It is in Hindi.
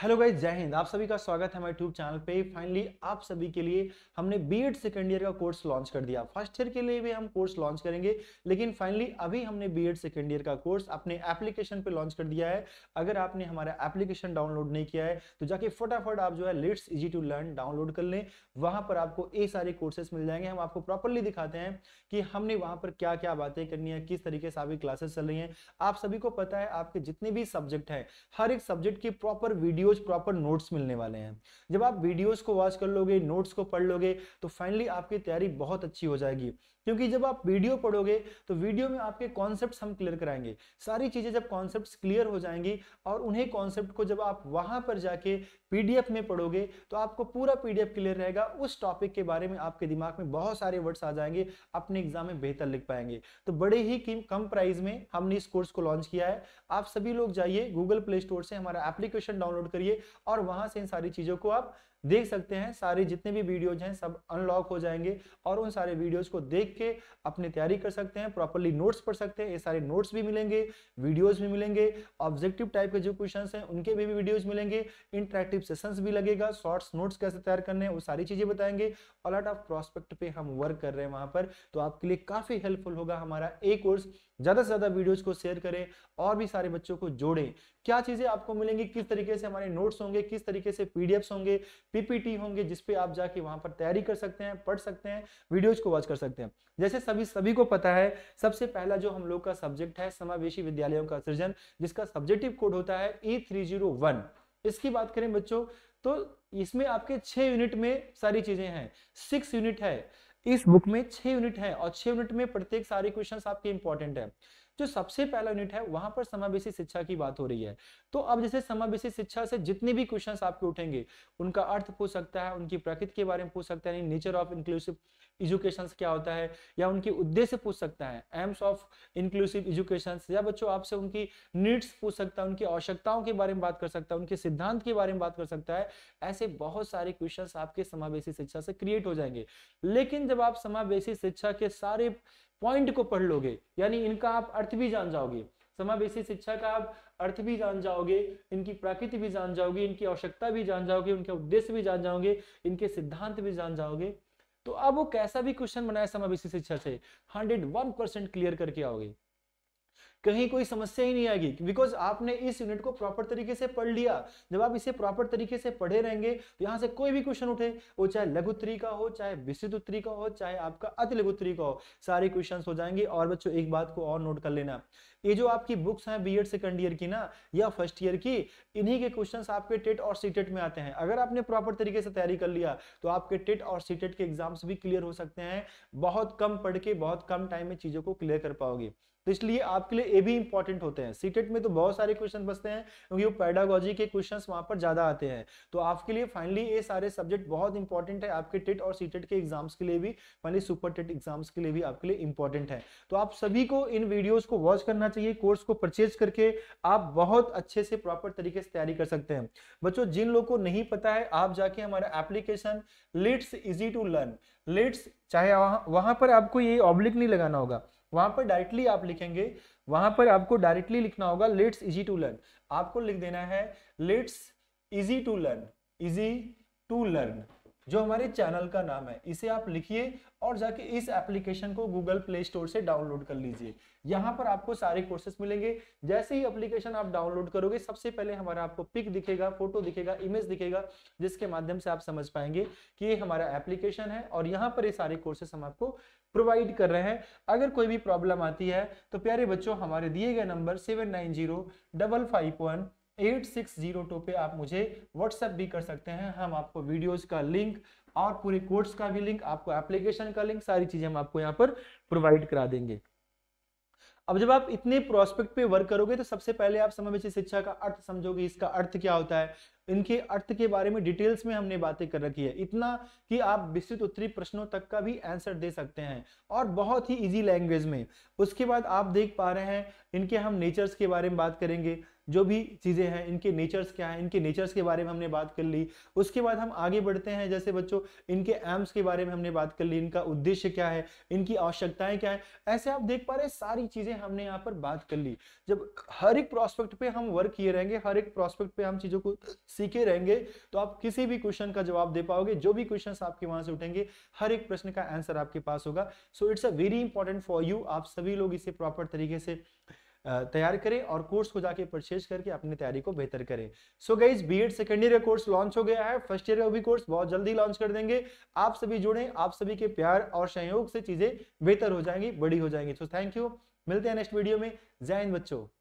हेलो गाइज जय हिंद आप सभी का स्वागत है हमारे यूट्यूब चैनल पे फाइनली आप सभी के लिए हमने बीएड सेकेंड ईयर का कोर्स लॉन्च कर दिया फर्स्ट ईयर के लिए भी हम कोर्स लॉन्च करेंगे लेकिन फाइनली अभी हमने बीएड सेकेंड ईयर का कोर्स अपने एप्लीकेशन पे लॉन्च कर दिया है अगर आपने हमारा एप्लीकेशन डाउनलोड नहीं किया है तो जाके फटाफट आप जो है let's easy to learn download कर लें वहां पर आपको ये सारे कोर्सेस मिल जाएंगे हम आपको प्रॉपरली दिखाते हैं कि हमने वहां पर क्या क्या बातें करनी है किस तरीके से आपकी क्लासेस चल रही है आप सभी को पता है आपके जितने भी सब्जेक्ट है हर एक सब्जेक्ट की proper video videos proper notes मिलने वाले हैं जब आप वीडियोज को वॉच कर लोगे नोट्स को पढ़ लोगे तो फाइनली आपकी तैयारी बहुत अच्छी हो जाएगी क्योंकि जब आप वीडियो पढ़ोगे तो वीडियो में आपके कॉन्सेप्ट हम क्लियर कराएंगे सारी चीज़ें जब कॉन्सेप्ट क्लियर हो जाएंगी और उन्हें कॉन्सेप्ट को जब आप वहां पर जाके पीडीएफ में पढ़ोगे तो आपको पूरा पीडीएफ क्लियर रहेगा उस टॉपिक के बारे में आपके दिमाग में बहुत सारे वर्ड्स आ जाएंगे अपने एग्जाम में बेहतर लिख पाएंगे तो बड़े ही कम प्राइस में हमने इस कोर्स को लॉन्च किया है आप सभी लोग जाइए गूगल प्ले स्टोर से हमारा एप्लीकेशन डाउनलोड करिए और वहां से इन सारी चीज़ों को आप देख सकते हैं सारे जितने भी वीडियोज हैं सब अनलॉक हो जाएंगे और उन सारे वीडियोज को देख देख के अपनी तैयारी कर सकते हैं प्रॉपरली नोट्स पढ़ सकते हैं ये सारे नोट्स भी मिलेंगे वीडियोज भी मिलेंगे ऑब्जेक्टिव टाइप के जो क्वेश्चन हैं उनके भी, वीडियोज मिलेंगे इंटरेक्टिव सेशन भी लगेगा शॉर्ट्स नोट्स कैसे तैयार करने हैं वो सारी चीज़ें बताएंगे अलर्ट ऑफ प्रोस्पेक्ट पे हम वर्क कर रहे हैं वहाँ पर तो आपके लिए काफ़ी हेल्पफुल होगा हमारा ए कोर्स ज़्यादा से ज़्यादा वीडियोज़ को शेयर करें और भी सारे बच्चों को जोड़ें क्या चीजें आपको मिलेंगी किस तरीके से हमारे नोट्स होंगे किस तरीके से पीडीएफ होंगे पीपीटी होंगे जिसपे आप जाके वहां पर तैयारी कर सकते हैं पढ़ सकते हैं वीडियोज को वॉच कर सकते हैं जैसे सभी सभी को पता है सबसे पहला जो हम लोग का सब्जेक्ट है समावेशी विद्यालयों का सृजन जिसका सब्जेक्टिव कोड होता है ई e इसकी बात करें बच्चों तो इसमें आपके छह यूनिट में सारी चीजें हैं सिक्स यूनिट है इस बुक में छह यूनिट है और छह यूनिट में प्रत्येक सारे क्वेश्चन आपके इंपॉर्टेंट है जो सबसे पहला यूनिट है वहां पर समावेशी शिक्षा की बात हो रही है तो अब जैसे समावेशी शिक्षा से जितने भी क्वेश्चन आपके उठेंगे उनका अर्थ पूछ सकता है उनकी प्रकृति के बारे में पूछ सकता है नेचर ऑफ इंक्लूसिव एजुकेशन क्या होता है या उनके उद्देश्य पूछ सकता है एम्स ऑफ इंक्लूसिव एजुकेशन या बच्चों आपसे उनकी नीड्स पूछ सकता है उनकी आवश्यकताओं के बारे में बात कर सकता है उनके सिद्धांत के बारे में बात कर सकता है ऐसे बहुत सारे क्वेश्चन आपके समावेशी शिक्षा से क्रिएट हो जाएंगे लेकिन जब आप समावेशी शिक्षा के सारे पॉइंट को पढ़ लोगे यानी इनका आप अर्थ भी जान जाओगे समावेशी शिक्षा का आप अर्थ भी जान जाओगे इनकी प्रकृति भी जान जाओगे इनकी आवश्यकता भी जान जाओगे उनके उद्देश्य भी जान जाओगे इनके सिद्धांत भी जान जाओगे तो अब वो कैसा भी क्वेश्चन बनाए समावेशी शिक्षा से हंड्रेड वन परसेंट क्लियर करके आओगे कहीं कोई समस्या ही नहीं आएगी बिकॉज आपने इस यूनिट को प्रॉपर तरीके से पढ़ लिया जब आप इसे प्रॉपर तरीके से पढ़े रहेंगे तो यहाँ से कोई भी क्वेश्चन उठे वो चाहे लघु उत्तरी का हो चाहे विस्तृत उत्तरी का हो चाहे आपका अति लघु उत्तरी का हो सारे क्वेश्चन हो जाएंगे और बच्चों एक बात को और नोट कर लेना ये जो आपकी बुक्स हैं बी सेकंड ईयर की ना या फर्स्ट ईयर की इन्हीं के क्वेश्चंस आपके टेट और सीटेट में आते हैं अगर आपने प्रॉपर तरीके से तैयारी कर लिया तो आपके टेट और सीटेट के एग्जाम्स भी क्लियर हो सकते हैं बहुत कम पढ़ के बहुत कम टाइम में चीजों को क्लियर कर पाओगे तो इसलिए आपके लिए ये भी इंपॉर्टेंट होते हैं सीटेट में तो बहुत सारे क्वेश्चन बचते हैं क्योंकि वो पैडागोजी के क्वेश्चन वहाँ पर ज़्यादा आते हैं तो आपके लिए फाइनली ये सारे सब्जेक्ट बहुत इंपॉर्टेंट है आपके टेट और सीटेट के एग्जाम्स के लिए भी फाइनली सुपर टेट एग्जाम्स के लिए भी आपके लिए इंपॉर्टेंट है तो आप सभी को इन वीडियोज को वॉच करना चाहिए कोर्स को परचेज करके आप बहुत अच्छे से प्रॉपर तरीके से तैयारी कर सकते हैं बच्चों जिन लोग को नहीं पता है आप जाके हमारा application let's easy to learn let's चाहे वहां पर आपको ये ऑब्लिक नहीं लगाना होगा वहां पर डायरेक्टली आप लिखेंगे वहां पर आपको डायरेक्टली लिखना होगा लेट्स इजी टू लर्न आपको लिख देना है let's easy to learn easy to learn जो हमारे चैनल का नाम है इसे आप लिखिए और जाके इस एप्लीकेशन को गूगल प्ले स्टोर से डाउनलोड कर लीजिए यहाँ पर आपको सारे कोर्सेस मिलेंगे जैसे ही एप्लीकेशन आप डाउनलोड करोगे सबसे पहले हमारा आपको पिक दिखेगा फोटो दिखेगा इमेज दिखेगा जिसके माध्यम से आप समझ पाएंगे कि ये हमारा एप्लीकेशन है और यहाँ पर ये सारे कोर्सेस हम आपको प्रोवाइड कर रहे हैं अगर कोई भी प्रॉब्लम आती है तो प्यारे बच्चों हमारे दिए गए number seven nine zero double five one 8602 पे आप मुझे व्हाट्सएप भी कर सकते हैं हम आपको वीडियोज का लिंक और पूरे कोर्स का भी लिंक आपको एप्लीकेशन का लिंक सारी चीज़ें हम आपको यहाँ पर प्रोवाइड करा देंगे अब जब आप इतने प्रोस्पेक्ट पे वर्क करोगे तो सबसे पहले आप समावेशी शिक्षा का अर्थ समझोगे इसका अर्थ क्या होता है इनके अर्थ के बारे में डिटेल्स में हमने बातें कर रखी है इतना कि आप विस्तृत उत्तरी प्रश्नों तक का भी आंसर दे सकते हैं और बहुत ही इजी लैंग्वेज में उसके बाद आप देख पा रहे हैं इनके हम नेचर्स के बारे में बात करेंगे जो भी चीज़ें हैं इनके नेचर्स क्या है इनके नेचर्स के बारे में हमने बात कर ली उसके बाद हम आगे बढ़ते हैं जैसे बच्चों इनके एम्स के बारे में हमने बात कर ली इनका उद्देश्य क्या है इनकी आवश्यकताएं क्या है ऐसे आप देख पा रहे हैं सारी चीज़ें हमने यहाँ पर बात कर ली जब हर एक प्रोस्पेक्ट पे हम वर्क किए रहेंगे हर एक प्रोस्पेक्ट पे हम चीज़ों को सीखे रहेंगे तो आप किसी भी क्वेश्चन का जवाब दे पाओगे जो भी क्वेश्चन आपके वहां से उठेंगे हर एक प्रश्न का आंसर आपके पास होगा so it's a very important for you आप सभी लोग इसे प्रॉपर तरीके से तैयार करें और कोर्स को जाके परचेज करके अपनी तैयारी को बेहतर करें so guys B Ed second year का कोर्स लॉन्च हो गया है फर्स्ट ईयर का भी कोर्स बहुत जल्दी लॉन्च कर देंगे आप सभी जुड़े आप सभी के प्यार और सहयोग से चीजें बेहतर हो जाएंगी बड़ी हो जाएंगी सो थैंक यू मिलते हैं नेक्स्ट वीडियो में जय हिंद बच्चों